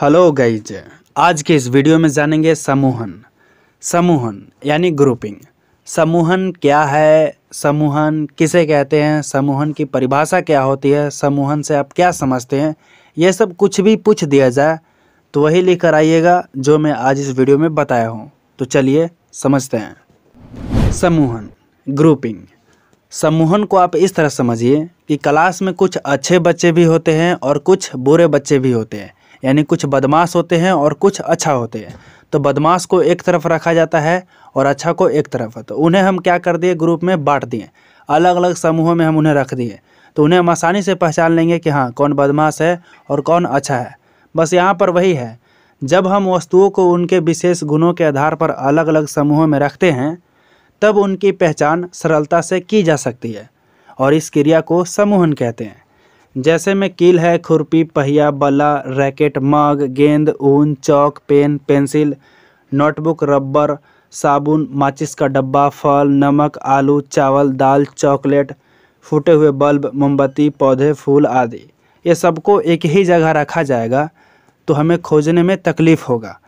hello guys आज के इस वीडियो में जानेंगे समूहन समूहन यानी ग्रुपिंग समूहन क्या है समूहन किसे कहते हैं समूहन की परिभाषा क्या होती है समूहन से आप क्या समझते हैं यह सब कुछ भी पूछ दिया जाए तो वही लेकर आइएगा जो मैं आज इस वीडियो में बताया हूँ तो चलिए समझते हैं समूहन ग्रुपिंग समूहन को आप इस तरह समझिए कि क्लास में कुछ अच्छे बच्चे भी होते हैं और कुछ बुरे बच्चे भी होते हैं यानी कुछ बदमाश होते हैं और कुछ अच्छा होते हैं तो बदमाश को एक तरफ रखा जाता है और अच्छा को एक तरफ तो उन्हें हम क्या कर दिए ग्रुप में बांट दिए अलग अलग समूहों में हम उन्हें रख दिए तो उन्हें हम आसानी से पहचान लेंगे कि हाँ कौन बदमाश है और कौन अच्छा है बस यहाँ पर वही है जब हम वस्तुओं को उनके विशेष गुणों के आधार पर अलग अलग समूहों में रखते हैं तब उनकी पहचान सरलता से की जा सकती है और इस क्रिया को समूहन कहते हैं जैसे में कील है खुरपी पहिया बल्ला रैकेट मग गेंद ऊन chalk pen pencil notebook rubber साबुन माचिस का डब्बा फल नमक आलू चावल दाल चॉकलेट फूटे हुए बल्ब मोमबत्ती पौधे फूल आदि ये सबको एक ही जगह रखा जाएगा तो हमें खोजने में तकलीफ़ होगा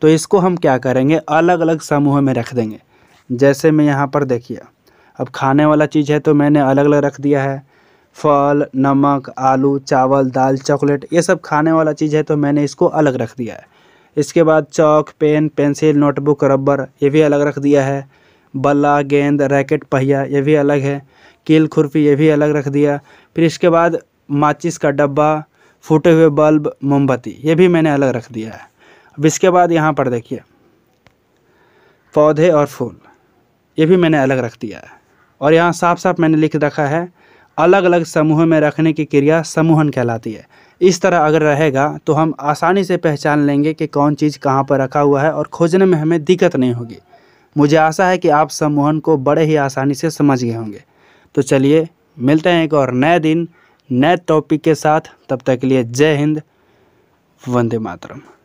तो इसको हम क्या करेंगे अलग अलग समूह में रख देंगे जैसे मैं यहाँ पर देखिए अब खाने वाला चीज़ है तो मैंने अलग अलग रख दिया है फल नमक आलू चावल दाल चॉकलेट ये सब खाने वाला चीज़ है तो मैंने इसको अलग रख दिया है इसके बाद chalk pen pencil notebook rubber ये भी अलग रख दिया है बल्ला गेंद रैकेट पहिया ये भी अलग है कील खुरपी ये भी अलग रख दिया फिर इसके बाद माचिस का डब्बा फूटे हुए बल्ब मोमबत्ती ये भी मैंने अलग रख दिया है अब इसके बाद यहाँ पर देखिए पौधे और फूल ये भी मैंने अलग रख दिया है और यहाँ साफ साफ मैंने लिख रखा है अलग अलग समूह में रखने की क्रिया समूहन कहलाती है इस तरह अगर रहेगा तो हम आसानी से पहचान लेंगे कि कौन चीज़ कहाँ पर रखा हुआ है और खोजने में हमें दिक्कत नहीं होगी मुझे आशा है कि आप सम्मोहन को बड़े ही आसानी से समझ गए होंगे तो चलिए मिलते हैं एक और नए दिन नए टॉपिक के साथ तब तक के लिए जय हिंद वंदे मातरम